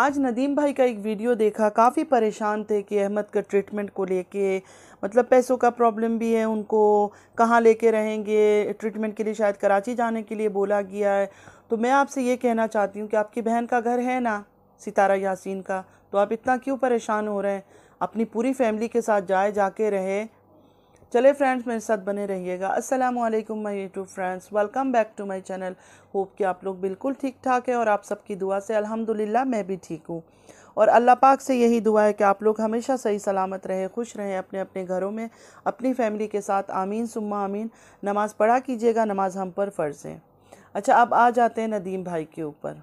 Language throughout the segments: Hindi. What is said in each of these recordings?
आज नदीम भाई का एक वीडियो देखा काफ़ी परेशान थे कि अहमद का ट्रीटमेंट को लेके मतलब पैसों का प्रॉब्लम भी है उनको कहाँ लेके रहेंगे ट्रीटमेंट के लिए शायद कराची जाने के लिए बोला गया है तो मैं आपसे ये कहना चाहती हूँ कि आपकी बहन का घर है ना सितारा यासीन का तो आप इतना क्यों परेशान हो रहे हैं अपनी पूरी फैमिली के साथ जाए जाके रहे चले फ्रेंड्स मेरे साथ बने रहिएगा अस्सलाम वालेकुम my YouTube friends welcome back to my channel hope कि आप लोग बिल्कुल ठीक ठाक है और आप सबकी दुआ से अल्हम्दुलिल्लाह मैं भी ठीक हूँ और अल्लाह पाक से यही दुआ है कि आप लोग हमेशा सही सलामत रहें खुश रहें अपने अपने घरों में अपनी फैमिली के साथ आमीन सुम्मा आमीन नमाज़ पढ़ा कीजिएगा नमाज हम पर फ़र्ज़ है अच्छा अब आ जाते हैं नदीम भाई के ऊपर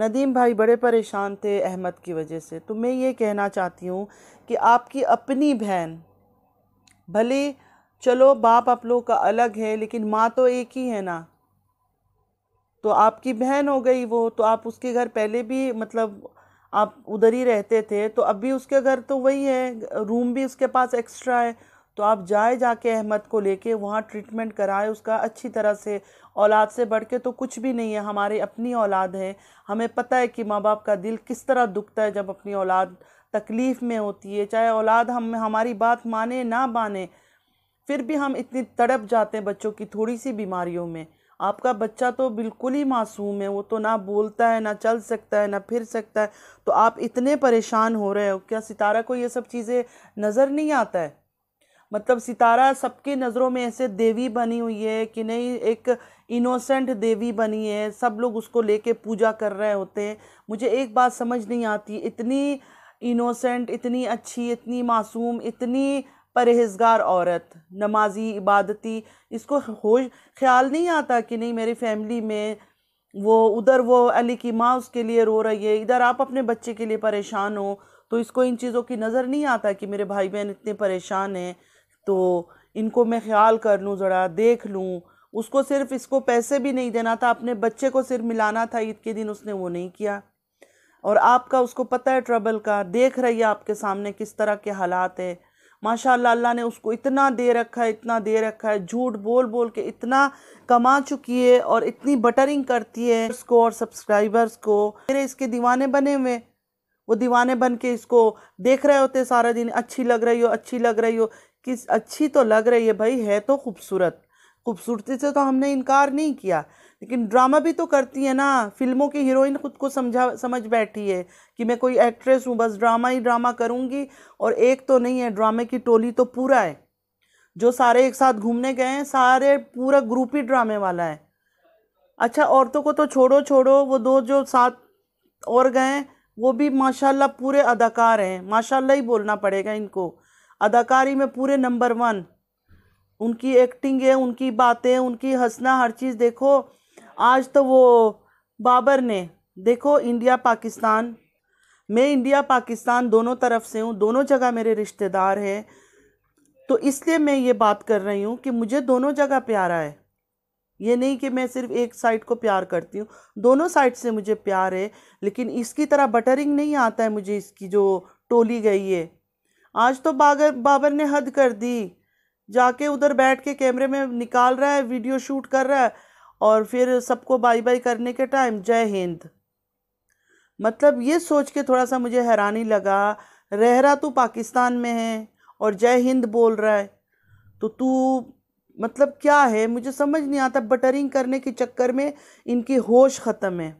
नदीम भाई बड़े परेशान थे अहमद की वजह से तो मैं ये कहना चाहती हूँ कि आपकी अपनी बहन भले चलो बाप आप लोग का अलग है लेकिन माँ तो एक ही है ना तो आपकी बहन हो गई वो तो आप उसके घर पहले भी मतलब आप उधर ही रहते थे तो अब भी उसके घर तो वही है रूम भी उसके पास एक्स्ट्रा है तो आप जाए जाके अहमद को लेके वहाँ ट्रीटमेंट कराए उसका अच्छी तरह से औलाद से बढ़ के तो कुछ भी नहीं है हमारी अपनी औलाद है हमें पता है कि माँ बाप का दिल किस तरह दुखता है जब अपनी औलाद तकलीफ़ में होती है चाहे औलाद हम हमारी बात माने ना माने फिर भी हम इतनी तड़प जाते हैं बच्चों की थोड़ी सी बीमारियों में आपका बच्चा तो बिल्कुल ही मासूम है वो तो ना बोलता है ना चल सकता है ना फिर सकता है तो आप इतने परेशान हो रहे हो क्या सितारा को ये सब चीज़ें नज़र नहीं आता है मतलब सितारा सबके नज़रों में ऐसे देवी बनी हुई है कि नहीं एक इनोसेंट देवी बनी है सब लोग उसको लेके पूजा कर रहे होते हैं मुझे एक बात समझ नहीं आती इतनी इनोसेंट इतनी अच्छी इतनी मासूम इतनी परहेजगार औरत नमाजी इबादती इसको होश ख्याल नहीं आता कि नहीं मेरी फैमिली में वो उधर वो अली की माँ उसके लिए रो रही है इधर आप अपने बच्चे के लिए परेशान हो तो इसको इन चीज़ों की नज़र नहीं आता कि मेरे भाई बहन इतने परेशान हैं तो इनको मैं ख्याल कर लूँ ज़रा देख लूँ उसको सिर्फ इसको पैसे भी नहीं देना था अपने बच्चे को सिर्फ मिलाना था ईद के दिन उसने वो नहीं किया और आपका उसको पता है ट्रबल का देख रही है आपके सामने किस तरह के हालात है माशा अल्लाह ने उसको इतना दे रखा है इतना दे रखा है झूठ बोल बोल के इतना कमा चुकी है और इतनी बटरिंग करती है उसको और सब्सक्राइबर्स को मेरे इसके दीवाने बने हुए वो दीवाने बन के इसको देख रहे होते सारा दिन अच्छी लग रही हो अच्छी लग रही हो किस अच्छी तो लग रही है भाई है तो खूबसूरत खूबसूरती से तो हमने इनकार नहीं किया लेकिन ड्रामा भी तो करती है ना फिल्मों की हीरोइन खुद को समझा समझ बैठी है कि मैं कोई एक्ट्रेस हूँ बस ड्रामा ही ड्रामा करूँगी और एक तो नहीं है ड्रामे की टोली तो पूरा है जो सारे एक साथ घूमने गए हैं सारे पूरा ग्रुप ही ड्रामे वाला है अच्छा औरतों को तो छोड़ो छोड़ो वो दो जो साथ और गए वो भी माशाल्लाह पूरे अदाकार हैं माशाल्लाह ही बोलना पड़ेगा इनको अदाकारी में पूरे नंबर वन उनकी एक्टिंग है उनकी बातें उनकी हंसना हर चीज़ देखो आज तो वो बाबर ने देखो इंडिया पाकिस्तान मैं इंडिया पाकिस्तान दोनों तरफ से हूँ दोनों जगह मेरे रिश्तेदार हैं तो इसलिए मैं ये बात कर रही हूँ कि मुझे दोनों जगह प्यारा है ये नहीं कि मैं सिर्फ एक साइड को प्यार करती हूँ दोनों साइड से मुझे प्यार है लेकिन इसकी तरह बटरिंग नहीं आता है मुझे इसकी जो टोली गई है आज तो बागर बाबर ने हद कर दी जाके उधर बैठ के कैमरे में निकाल रहा है वीडियो शूट कर रहा है और फिर सबको बाय बाय करने के टाइम जय हिंद मतलब ये सोच के थोड़ा सा मुझे हैरानी लगा रह रहा तू पाकिस्तान में है और जय हिंद बोल रहा है तो तू मतलब क्या है मुझे समझ नहीं आता बटरिंग करने के चक्कर में इनकी होश ख़त्म है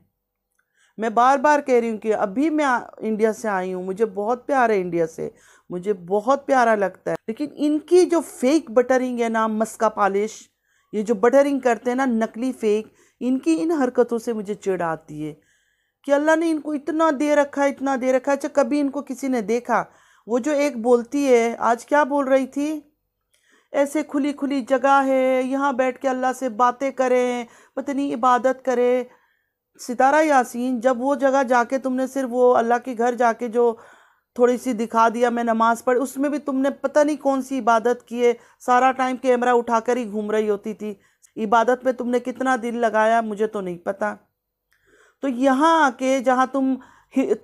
मैं बार बार कह रही हूँ कि अभी मैं इंडिया से आई हूँ मुझे बहुत प्यार है इंडिया से मुझे बहुत प्यारा लगता है लेकिन इनकी जो फेक बटरिंग है ना मस्का पालिश ये जो बटरिंग करते हैं ना नकली फेक इनकी इन हरकतों से मुझे चिड़ आती है कि अल्लाह ने इनको इतना दे रखा है इतना दे रखा है अच्छा कभी इनको किसी ने देखा वो जो एक बोलती है आज क्या बोल रही थी ऐसे खुली खुली जगह है यहाँ बैठ के अल्लाह से बातें करें पता नहीं इबादत करें सितारा यासीन जब वो जगह जाके तुमने सिर्फ वो अल्लाह के घर जाके जो थोड़ी सी दिखा दिया मैं नमाज़ पढ़ उसमें भी तुमने पता नहीं कौन सी इबादत की है सारा टाइम कैमरा उठाकर ही घूम रही होती थी इबादत में तुमने कितना दिल लगाया मुझे तो नहीं पता तो यहाँ आके जहाँ तुम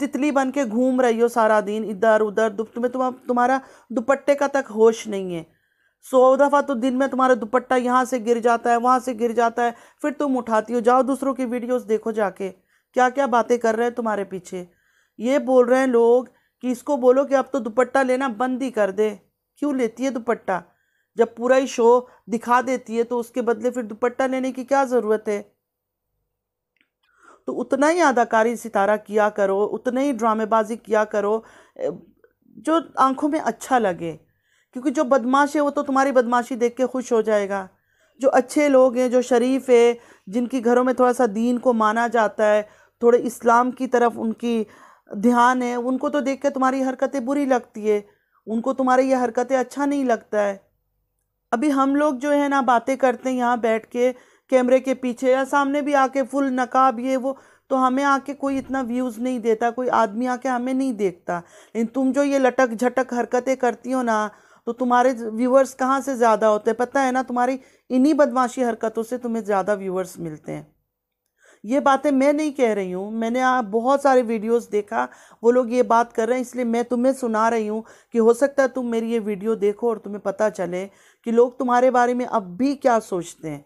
तितली बन के घूम रही हो सारा दिन इधर उधर तुम्हें तुम तुम्हारा दुपट्टे का तक होश नहीं है सौ दफ़ा तो दिन में तुम्हारा दुपट्टा यहाँ से गिर जाता है वहाँ से गिर जाता है फिर तुम उठाती हो जाओ दूसरों की वीडियोस देखो जाके क्या क्या बातें कर रहे हैं तुम्हारे पीछे ये बोल रहे हैं लोग कि इसको बोलो कि अब तो दुपट्टा लेना बंद ही कर दे क्यों लेती है दुपट्टा जब पूरा ही शो दिखा देती है तो उसके बदले फिर दुपट्टा लेने की क्या ज़रूरत है तो उतना ही अदाकारी सितारा किया करो उतना ही ड्रामेबाजी किया करो जो आंखों में अच्छा लगे क्योंकि जो बदमाश है वो तो तुम्हारी बदमाशी देख के खुश हो जाएगा जो अच्छे लोग हैं जो शरीफ है जिनकी घरों में थोड़ा सा दीन को माना जाता है थोड़े इस्लाम की तरफ उनकी ध्यान है उनको तो देख कर तुम्हारी हरकतें बुरी लगती है उनको तुम्हारे ये हरकतें अच्छा नहीं लगता है अभी हम लोग जो है ना बातें करते हैं यहाँ बैठ के कैमरे के पीछे या सामने भी आके फुल नकाब ये वो तो हमें आके कोई इतना व्यूज़ नहीं देता कोई आदमी आके हमें नहीं देखता लेकिन तुम जो ये लटक झटक हरकतें करती हो ना तो तुम्हारे व्यूअर्स कहाँ से ज़्यादा होते हैं पता है ना तुम्हारी इन्हीं बदमाशी हरकतों से तुम्हें ज़्यादा व्यूअर्स मिलते हैं ये बातें मैं नहीं कह रही हूँ मैंने बहुत सारे वीडियोस देखा वो लोग ये बात कर रहे हैं इसलिए मैं तुम्हें सुना रही हूँ कि हो सकता है तुम मेरी ये वीडियो देखो और तुम्हें पता चले कि लोग तुम्हारे बारे में अब भी क्या सोचते हैं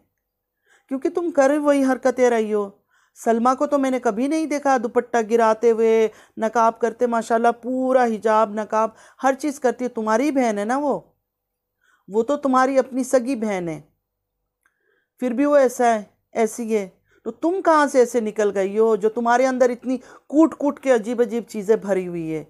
क्योंकि तुम कर वही हरकतें रही हो सलमा को तो मैंने कभी नहीं देखा दुपट्टा गिराते हुए नकाब करते माशाल्लाह पूरा हिजाब नकाब हर चीज़ करती है तुम्हारी बहन है ना वो वो तो तुम्हारी अपनी सगी बहन है फिर भी वो ऐसा है ऐसी है तो तुम कहाँ से ऐसे निकल गई हो जो तुम्हारे अंदर इतनी कूट कूट के अजीब अजीब चीज़ें भरी हुई है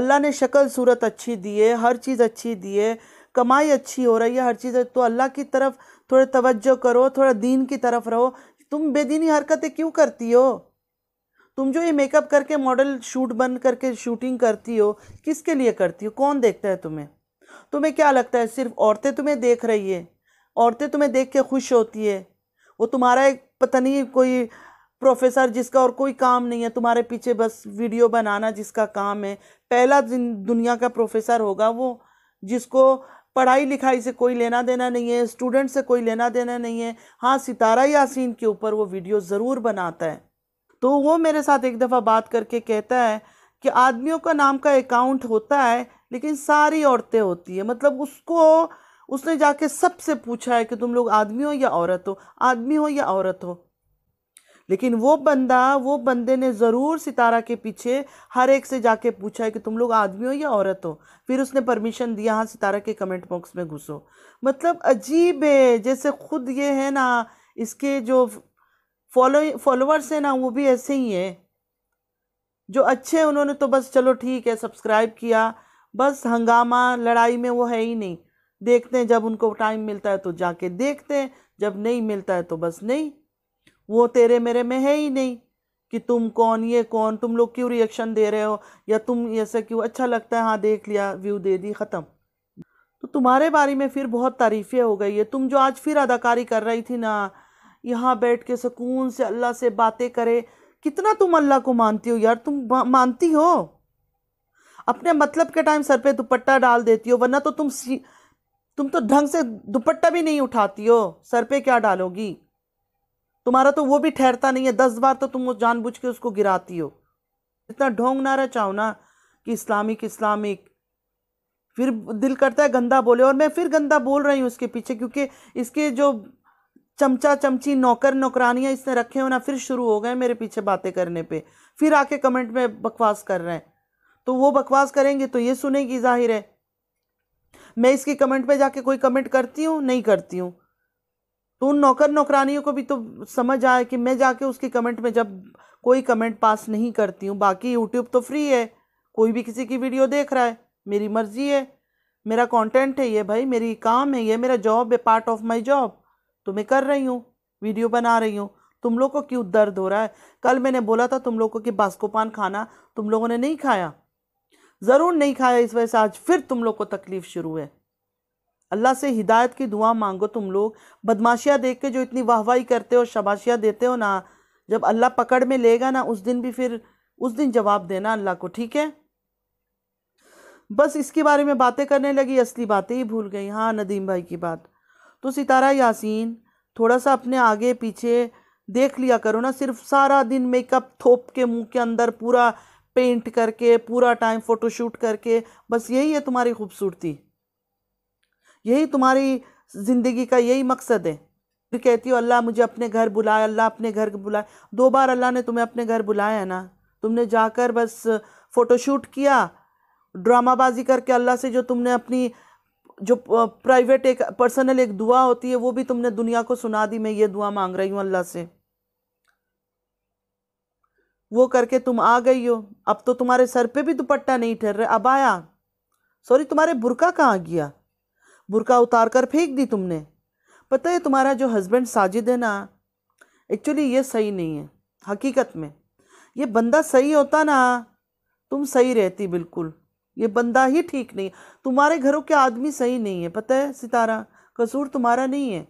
अल्लाह ने शक्ल सूरत अच्छी दी है हर चीज़ अच्छी दी है कमाई अच्छी हो रही है हर चीज़ तो अल्लाह की तरफ थोड़े तवज्जो करो थोड़ा दीन की तरफ रहो तुम बेदीनी हरकतें क्यों करती हो तुम जो ये मेकअप करके मॉडल शूट बन करके शूटिंग करती हो किसके लिए करती हो कौन देखता है तुम्हें तुम्हें क्या लगता है सिर्फ औरतें तुम्हें देख रही है औरतें तुम्हें देख के खुश होती है वो तुम्हारा एक पता नहीं कोई प्रोफेसर जिसका और कोई काम नहीं है तुम्हारे पीछे बस वीडियो बनाना जिसका काम है पहला दुनिया का प्रोफेसर होगा वो जिसको पढ़ाई लिखाई से कोई लेना देना नहीं है स्टूडेंट से कोई लेना देना नहीं है हाँ सितारा यासीन के ऊपर वो वीडियो ज़रूर बनाता है तो वो मेरे साथ एक दफ़ा बात करके कहता है कि आदमियों का नाम का अकाउंट होता है लेकिन सारी औरतें होती है मतलब उसको उसने जाके सबसे पूछा है कि तुम लोग आदमी हो या औरत हो आदमी हो या औरत हो लेकिन वो बंदा वो बंदे ने ज़रूर सितारा के पीछे हर एक से जाके पूछा है कि तुम लोग आदमी हो या औरत हो फिर उसने परमिशन दिया हाँ सितारा के कमेंट बॉक्स में घुसो मतलब अजीब है जैसे खुद ये है ना इसके जो फॉलो फॉलोअर्स हैं ना वो भी ऐसे ही हैं जो अच्छे हैं उन्होंने तो बस चलो ठीक है सब्सक्राइब किया बस हंगामा लड़ाई में वो है ही नहीं देखते हैं जब उनको टाइम मिलता है तो जाके देखते हैं जब नहीं मिलता है तो बस नहीं वो तेरे मेरे में है ही नहीं कि तुम कौन ये कौन तुम लोग क्यों रिएक्शन दे रहे हो या तुम ऐसे क्यों अच्छा लगता है हाँ देख लिया व्यू दे दी ख़त्म तो तुम्हारे बारे में फिर बहुत तारीफ़ें हो गई है तुम जो आज फिर अदाकारी कर रही थी ना यहाँ बैठ के सुकून से अल्लाह से बातें करे कितना तुम अल्लाह को मानती हो यार तुम मानती हो अपने मतलब के टाइम सर पे दुपट्टा डाल देती हो वरना तो तुम तुम तो ढंग से दुपट्टा भी नहीं उठाती हो सर पे क्या डालोगी तुम्हारा तो वो भी ठहरता नहीं है दस बार तो तुम जानबूझ के उसको गिराती हो इतना ढोंग ना रचाओ ना कि इस्लामिक इस्लामिक फिर दिल करता है गंदा बोले और मैं फिर गंदा बोल रही हूँ उसके पीछे क्योंकि इसके जो चमचा चमची नौकर नौकरानियाँ इसने रखे हो ना फिर शुरू हो गए मेरे पीछे बातें करने पे फिर आके कमेंट में बकवास कर रहे हैं तो वो बकवास करेंगे तो ये सुनेगी जाहिर है मैं इसकी कमेंट पे जाके कोई कमेंट करती हूँ नहीं करती हूँ तो उन नौकर नौकरानियों को भी तो समझ आए कि मैं जाके उसकी कमेंट में जब कोई कमेंट पास नहीं करती हूँ बाकी यूट्यूब तो फ्री है कोई भी किसी की वीडियो देख रहा है मेरी मर्जी है मेरा कंटेंट है ये भाई मेरी काम है ये मेरा जॉब है पार्ट ऑफ माय जॉब तो मैं कर रही हूँ वीडियो बना रही हूँ तुम लोग को क्यों दर्द हो रहा है कल मैंने बोला था तुम लोगों को कि बास्कोपान खाना तुम लोगों ने नहीं खाया ज़रूर नहीं खाया इस वजह से आज फिर तुम लोग को तकलीफ़ शुरू है अल्लाह से हिदायत की दुआ मांगो तुम लोग बदमाशियाँ देख के जो इतनी वाहवाही करते हो शबाशियाँ देते हो ना जब अल्लाह पकड़ में लेगा ना उस दिन भी फिर उस दिन जवाब देना अल्लाह को ठीक है बस इसके बारे में बातें करने लगी असली बातें ही भूल गई हाँ नदीम भाई की बात तो सितारा यासीन थोड़ा सा अपने आगे पीछे देख लिया करो ना सिर्फ सारा दिन मेकअप थोप के मुंह के अंदर पूरा पेंट करके पूरा टाइम फ़ोटोशूट करके बस यही है तुम्हारी खूबसूरती यही तुम्हारी ज़िंदगी का यही मकसद है फिर कहती हो अल्लाह मुझे अपने घर बुलाए अल्लाह अपने घर बुलाए दो बार अल्लाह ने तुम्हें अपने घर बुलाया है ना तुमने जाकर बस फ़ोटोशूट किया ड्रामाबाजी करके अल्लाह से जो तुमने अपनी जो प्राइवेट एक पर्सनल एक दुआ होती है वो भी तुमने दुनिया को सुना दी मैं ये दुआ मांग रही हूँ अल्लाह से वो करके तुम आ गई हो अब तो तुम्हारे सर पे भी दुपट्टा नहीं ठहर रहा अब आया सॉरी तुम्हारे बुरका कहाँ गया बुरका उतार कर फेंक दी तुमने पता है तुम्हारा जो हस्बैंड साजिद है ना एक्चुअली ये सही नहीं है हकीकत में ये बंदा सही होता ना तुम सही रहती बिल्कुल ये बंदा ही ठीक नहीं तुम्हारे घरों के आदमी सही नहीं है पता है सितारा कसूर तुम्हारा नहीं है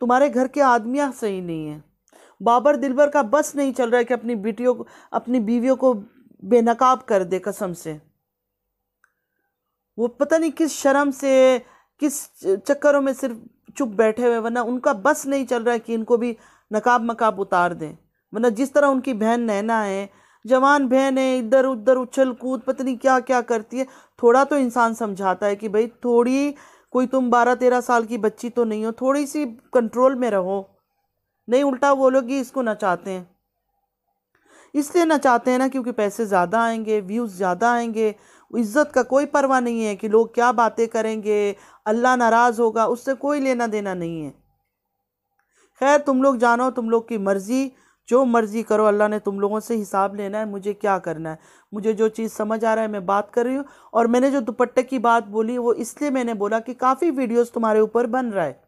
तुम्हारे घर के आदमियाँ सही नहीं है बाबर दिलबर का बस नहीं चल रहा है कि अपनी बेटियों को अपनी बीवियों को बेनकाब कर दे कसम से वो पता नहीं किस शर्म से किस चक्करों में सिर्फ चुप बैठे हुए वरना उनका बस नहीं चल रहा है कि इनको भी नकाब मकाब उतार दें वरना जिस तरह उनकी बहन नैना है जवान बहन है इधर उधर उछल कूद पता नहीं क्या क्या करती है थोड़ा तो इंसान समझाता है कि भाई थोड़ी कोई तुम बारह तेरह साल की बच्ची तो नहीं हो थोड़ी सी कंट्रोल में रहो नहीं उल्टा वो लोग ही इसको नचाते हैं इसलिए नचाते हैं ना क्योंकि पैसे ज़्यादा आएंगे व्यूज़ ज़्यादा आएंगे इज़्ज़त का कोई परवाह नहीं है कि लोग क्या बातें करेंगे अल्लाह नाराज़ होगा उससे कोई लेना देना नहीं है खैर तुम लोग जानो तुम लोग की मर्ज़ी जो मर्ज़ी करो अल्लाह ने तुम लोगों से हिसाब लेना है मुझे क्या करना है मुझे जो चीज़ समझ आ रहा है मैं बात कर रही हूँ और मैंने जो दुपट्टे की बात बोली वो इसलिए मैंने बोला कि काफ़ी वीडियोस तुम्हारे ऊपर बन रहा है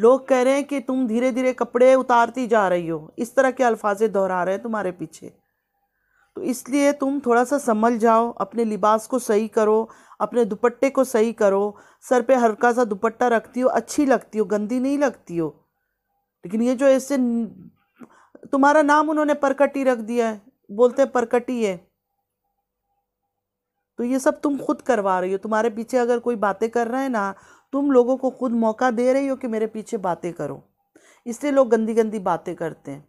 लोग कह रहे हैं कि तुम धीरे धीरे कपड़े उतारती जा रही हो इस तरह के अल्फाजे दोहरा रहे हैं तुम्हारे पीछे तो इसलिए तुम थोड़ा सा संभल जाओ अपने लिबास को सही करो अपने दुपट्टे को सही करो सर पे हल्का सा दुपट्टा रखती हो अच्छी लगती हो गंदी नहीं लगती हो लेकिन ये जो ऐसे तुम्हारा नाम उन्होंने परकटी रख दिया है बोलते हैं परकटी है तो ये सब तुम खुद करवा रही हो तुम्हारे पीछे अगर कोई बातें कर रहे हैं ना तुम लोगों को खुद मौका दे रही हो कि मेरे पीछे बातें करो इसलिए लोग गंदी गंदी बातें करते हैं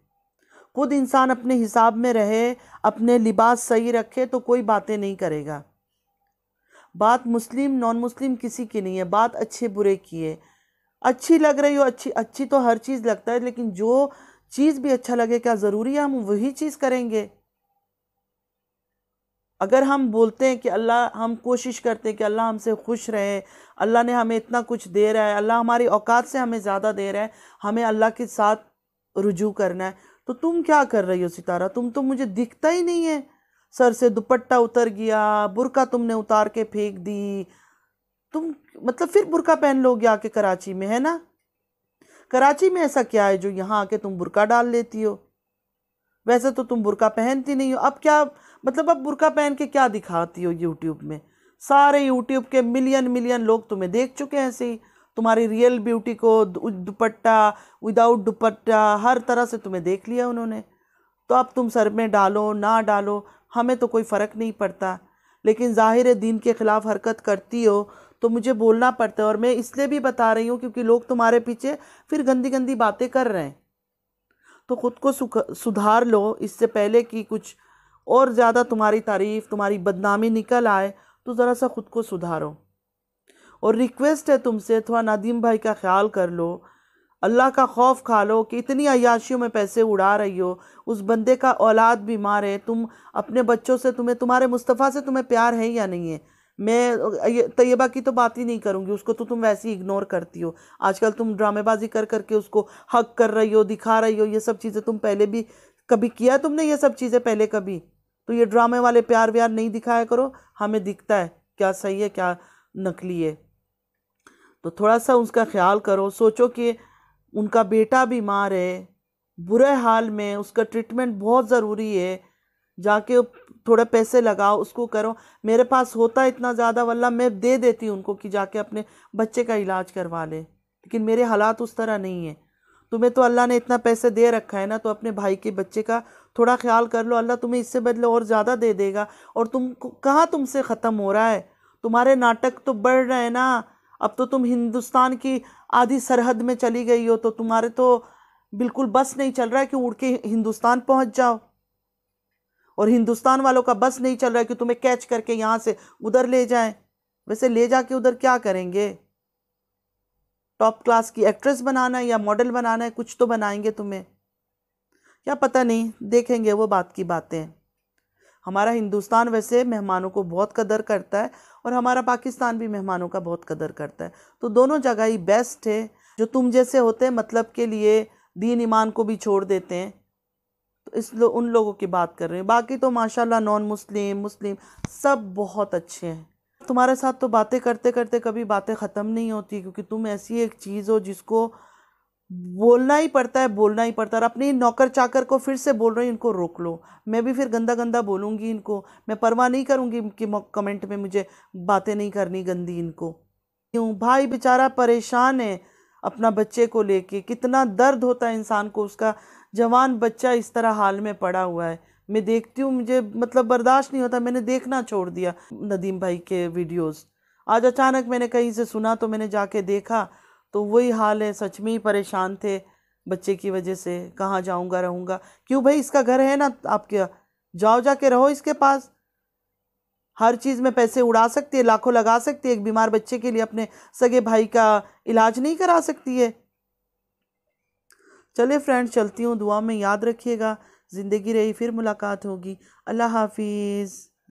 खुद इंसान अपने हिसाब में रहे अपने लिबास सही रखे तो कोई बातें नहीं करेगा बात मुस्लिम नॉन मुस्लिम किसी की नहीं है बात अच्छे बुरे की है अच्छी लग रही हो अच्छी अच्छी तो हर चीज़ लगता है लेकिन जो चीज़ भी अच्छा लगे क्या ज़रूरी है हम वही चीज़ करेंगे अगर हम बोलते हैं कि अल्लाह हम कोशिश करते हैं कि अल्लाह हमसे खुश रहे अल्लाह ने हमें इतना कुछ दे रहा है अल्लाह हमारी औकात से हमें ज़्यादा दे रहा है हमें अल्लाह के साथ रुजू करना है तो तुम क्या कर रही हो सितारा तुम तो मुझे दिखता ही नहीं है सर से दुपट्टा उतर गया बुरका तुमने उतार के फेंक दी तुम मतलब फिर बुरका पहन लोगे आके कराची में है ना कराची में ऐसा क्या है जो यहाँ आके तुम बुरका डाल लेती हो वैसे तो तुम बुरका पहनती नहीं हो अब क्या मतलब अब बुरका पहन के क्या दिखाती हो यूट्यूब में सारे यूट्यूब के मिलियन मिलियन लोग तुम्हें देख चुके हैं ऐसे ही तुम्हारी रियल ब्यूटी को दुपट्टा विदाउट दुपट्टा हर तरह से तुम्हें देख लिया उन्होंने तो अब तुम सर में डालो ना डालो हमें तो कोई फ़र्क नहीं पड़ता लेकिन ज़ाहिर है दीन के ख़िलाफ़ हरकत करती हो तो मुझे बोलना पड़ता है और मैं इसलिए भी बता रही हूँ क्योंकि लोग तुम्हारे पीछे फिर गंदी गंदी बातें कर रहे हैं तो ख़ुद को सुधार लो इससे पहले कि कुछ और ज़्यादा तुम्हारी तारीफ़ तुम्हारी बदनामी निकल आए तो ज़रा सा ख़ुद को सुधारो और रिक्वेस्ट है तुमसे थोड़ा नदीम भाई का ख्याल कर लो अल्लाह का खौफ खा लो कि इतनी अयाशियों में पैसे उड़ा रही हो उस बंदे का औलाद बीमार है तुम अपने बच्चों से तुम्हें तुम्हारे मुस्तफ़ा से तुम्हें प्यार है या नहीं है मैं तयबा की तो बात ही नहीं करूँगी उसको तो तुम वैसे ही इग्नोर करती हो आजकल तुम ड्रामेबाजी कर करके उसको हक कर रही हो दिखा रही हो ये सब चीज़ें तुम पहले भी कभी किया तुमने ये सब चीज़ें पहले कभी तो ये ड्रामे वाले प्यार व्यार नहीं दिखाया करो हमें दिखता है क्या सही है क्या नकली है तो थोड़ा सा उसका ख्याल करो सोचो कि उनका बेटा बीमार है बुरे हाल में उसका ट्रीटमेंट बहुत ज़रूरी है जाके थोड़े पैसे लगाओ उसको करो मेरे पास होता इतना ज़्यादा वल्ला मैं दे देती उनको कि जाके अपने बच्चे का इलाज करवा ले लेकिन मेरे हालात उस तरह नहीं है तुम्हें तो अल्लाह ने इतना पैसे दे रखा है ना तो अपने भाई के बच्चे का थोड़ा ख्याल कर लो अल्लाह तुम्हें इससे बदले और ज़्यादा दे देगा और तुम कहाँ तुमसे ख़त्म हो रहा है तुम्हारे नाटक तो बढ़ रहे हैं ना अब तो तुम हिंदुस्तान की आधी सरहद में चली गई हो तो तुम्हारे तो बिल्कुल बस नहीं चल रहा है कि उड़ के हिंदुस्तान पहुंच जाओ और हिंदुस्तान वालों का बस नहीं चल रहा है कि तुम्हें कैच करके यहाँ से उधर ले जाएं वैसे ले जाके उधर क्या करेंगे टॉप क्लास की एक्ट्रेस बनाना है या मॉडल बनाना है कुछ तो बनाएंगे तुम्हें या पता नहीं देखेंगे वो बात की बातें हमारा हिंदुस्तान वैसे मेहमानों को बहुत कदर करता है और हमारा पाकिस्तान भी मेहमानों का बहुत कदर करता है तो दोनों जगह ही बेस्ट है जो तुम जैसे होते हैं मतलब के लिए दीन ईमान को भी छोड़ देते हैं तो इस लो, उन लोगों की बात कर रहे हैं बाकी तो माशाल्लाह नॉन मुस्लिम मुस्लिम सब बहुत अच्छे हैं तुम्हारे साथ तो बातें करते करते कभी बातें ख़त्म नहीं होती क्योंकि तुम ऐसी एक चीज़ हो जिसको बोलना ही पड़ता है बोलना ही पड़ता है और अपने नौकर चाकर को फिर से बोल हैं इनको रोक लो मैं भी फिर गंदा गंदा बोलूँगी इनको मैं परवाह नहीं करूँगी इनके कमेंट में मुझे बातें नहीं करनी गंदी इनको क्यों भाई बेचारा परेशान है अपना बच्चे को लेके कितना दर्द होता है इंसान को उसका जवान बच्चा इस तरह हाल में पड़ा हुआ है मैं देखती हूँ मुझे मतलब बर्दाश्त नहीं होता मैंने देखना छोड़ दिया नदीम भाई के वीडियोस आज अचानक मैंने कहीं से सुना तो मैंने जाके देखा तो वही हाल है सच में ही परेशान थे बच्चे की वजह से कहाँ जाऊँगा रहूँगा क्यों भाई इसका घर है ना आपके जाओ जाके रहो इसके पास हर चीज़ में पैसे उड़ा सकती है लाखों लगा सकती है एक बीमार बच्चे के लिए अपने सगे भाई का इलाज नहीं करा सकती है चले फ्रेंड चलती हूँ दुआ में याद रखिएगा ज़िंदगी रही फिर मुलाकात होगी अल्लाह हाफिज़